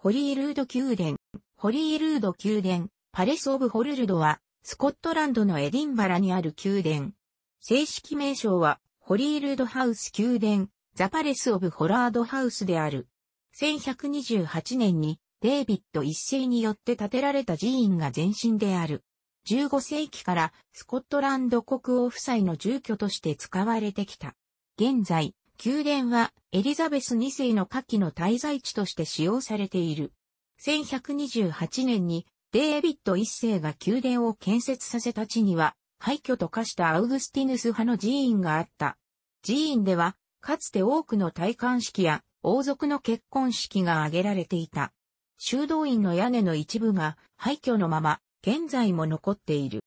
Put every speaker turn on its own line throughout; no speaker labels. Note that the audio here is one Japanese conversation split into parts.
ホリールード宮殿。ホリールード宮殿、パレス・オブ・ホルルドは、スコットランドのエディンバラにある宮殿。正式名称は、ホリールードハウス宮殿、ザ・パレス・オブ・ホラードハウスである。1128年に、デイビッド一世によって建てられた寺院が前身である。15世紀からスコットランド国王夫妻の住居として使われてきた。現在、宮殿はエリザベス2世の夏季の滞在地として使用されている。1128年にデービッド1世が宮殿を建設させた地には廃墟と化したアウグスティヌス派の寺院があった。寺院ではかつて多くの戴冠式や王族の結婚式が挙げられていた。修道院の屋根の一部が廃墟のまま現在も残っている。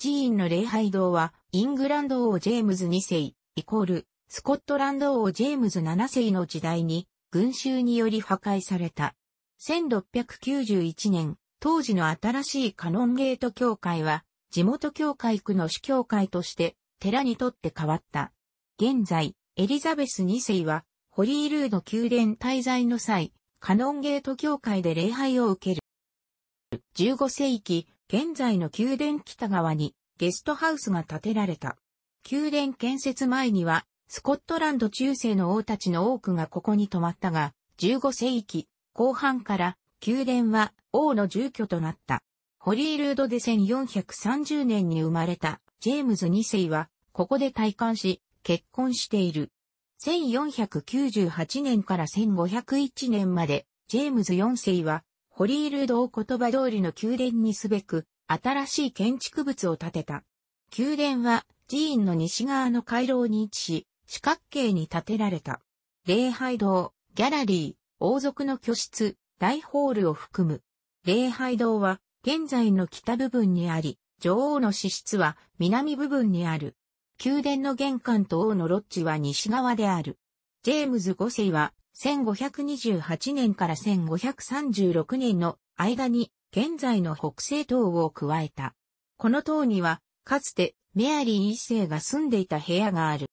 寺院の礼拝堂はイングランド王ジェームズ2世イコールスコットランド王ジェームズ7世の時代に群衆により破壊された。1691年、当時の新しいカノンゲート教会は、地元教会区の主教会として寺にとって変わった。現在、エリザベス2世は、ホリールード宮殿滞在の際、カノンゲート教会で礼拝を受ける。15世紀、現在の宮殿北側にゲストハウスが建てられた。宮殿建設前にはスコットランド中世の王たちの多くがここに泊まったが、15世紀後半から宮殿は王の住居となった。ホリールードで1430年に生まれたジェームズ2世はここで退官し結婚している。1498年から1501年までジェームズ4世はホリールードを言葉通りの宮殿にすべく新しい建築物を建てた。宮殿は寺院の西側の回廊に位置し、四角形に建てられた。礼拝堂、ギャラリー、王族の居室、大ホールを含む。礼拝堂は現在の北部分にあり、女王の支室は南部分にある。宮殿の玄関と王のロッジは西側である。ジェームズ5世は1528年から1536年の間に現在の北西塔を加えた。この塔にはかつてメアリー一世が住んでいた部屋がある。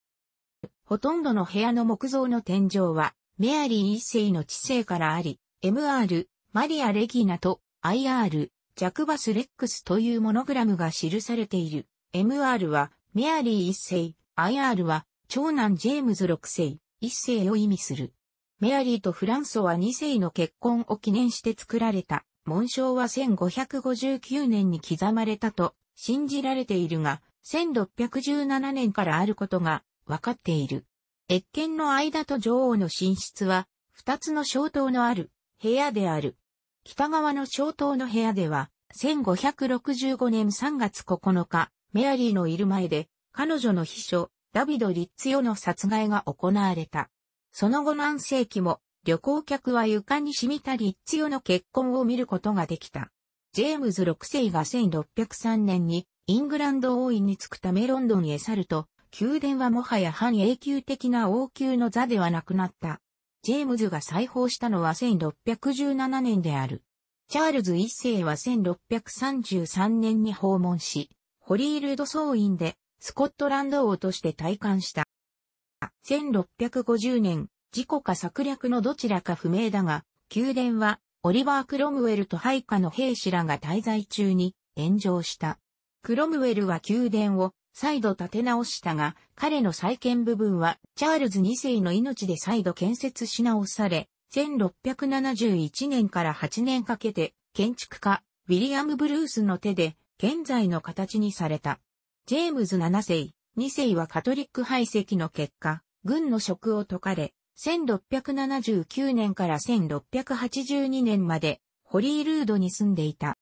ほとんどの部屋の木造の天井は、メアリー一世の知性からあり、MR、マリア・レギーナと IR、ジャクバス・レックスというモノグラムが記されている。MR は、メアリー一世、IR は、長男ジェームズ六世、一世を意味する。メアリーとフランソは二世の結婚を記念して作られた。紋章は1559年に刻まれたと信じられているが、1617年からあることがわかっている。越見の間と女王の寝室は、二つの小塔のある部屋である。北側の小塔の部屋では、1565年3月9日、メアリーのいる前で、彼女の秘書、ダビド・リッツヨの殺害が行われた。その後何世紀も、旅行客は床に染みたリッツヨの結婚を見ることができた。ジェームズ6世が1603年にイングランド王位に着くためロンドンへ去ると、宮殿はもはや半永久的な王宮の座ではなくなった。ジェームズが再訪したのは1617年である。チャールズ一世は1633年に訪問し、ホリールド総員でスコットランド王として退官した。1650年、事故か策略のどちらか不明だが、宮殿はオリバー・クロムウェルと配下の兵士らが滞在中に炎上した。クロムウェルは宮殿を再度建て直したが、彼の再建部分は、チャールズ2世の命で再度建設し直され、1671年から8年かけて、建築家、ウィリアム・ブルースの手で、現在の形にされた。ジェームズ7世、2世はカトリック排斥の結果、軍の職を解かれ、1679年から1682年まで、ホリールードに住んでいた。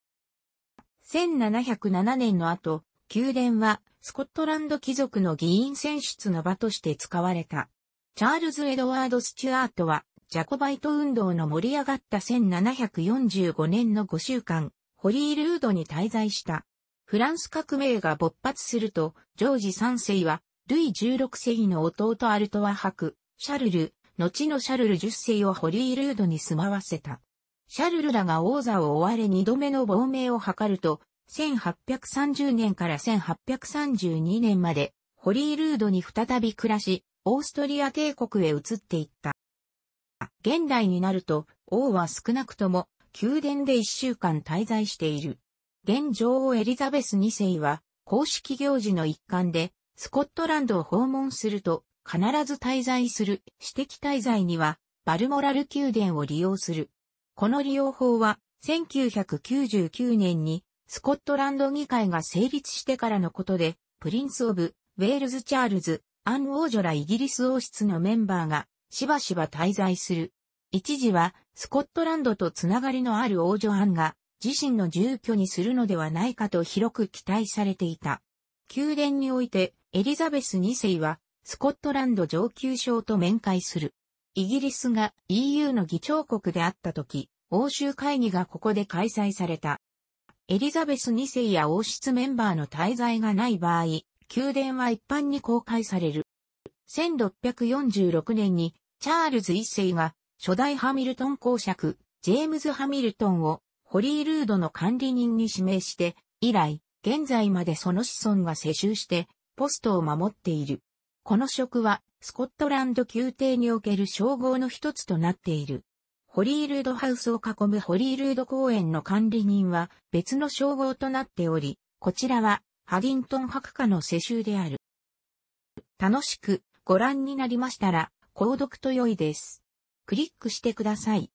1707年の後、宮殿はスコットランド貴族の議員選出の場として使われた。チャールズ・エドワード・スチュアートは、ジャコバイト運動の盛り上がった1745年の5週間、ホリールードに滞在した。フランス革命が勃発すると、ジョージ3世は、ルイ16世の弟アルトワ博、シャルル、後のシャルル10世をホリールードに住まわせた。シャルルらが王座を追われ二度目の亡命を図ると、1830年から1832年まで、ホリールードに再び暮らし、オーストリア帝国へ移っていった。現代になると、王は少なくとも、宮殿で一週間滞在している。現女王エリザベス2世は、公式行事の一環で、スコットランドを訪問すると、必ず滞在する、私的滞在には、バルモラル宮殿を利用する。この利用法は、1999年にスコットランド議会が成立してからのことで、プリンス・オブ・ウェールズ・チャールズ、アン王女らイギリス王室のメンバーがしばしば滞在する。一時はスコットランドとつながりのある王女アンが自身の住居にするのではないかと広く期待されていた。宮殿においてエリザベス2世はスコットランド上級省と面会する。イギリスが EU の議長国であった時、欧州会議がここで開催された。エリザベス2世や王室メンバーの滞在がない場合、宮殿は一般に公開される。1646年にチャールズ1世が初代ハミルトン公爵、ジェームズ・ハミルトンをホリー・ルードの管理人に指名して、以来、現在までその子孫が世襲して、ポストを守っている。この職は、スコットランド宮廷における称号の一つとなっている。ホリールードハウスを囲むホリールード公園の管理人は別の称号となっており、こちらはハディントン博家の世襲である。楽しくご覧になりましたら、購読と良いです。クリックしてください。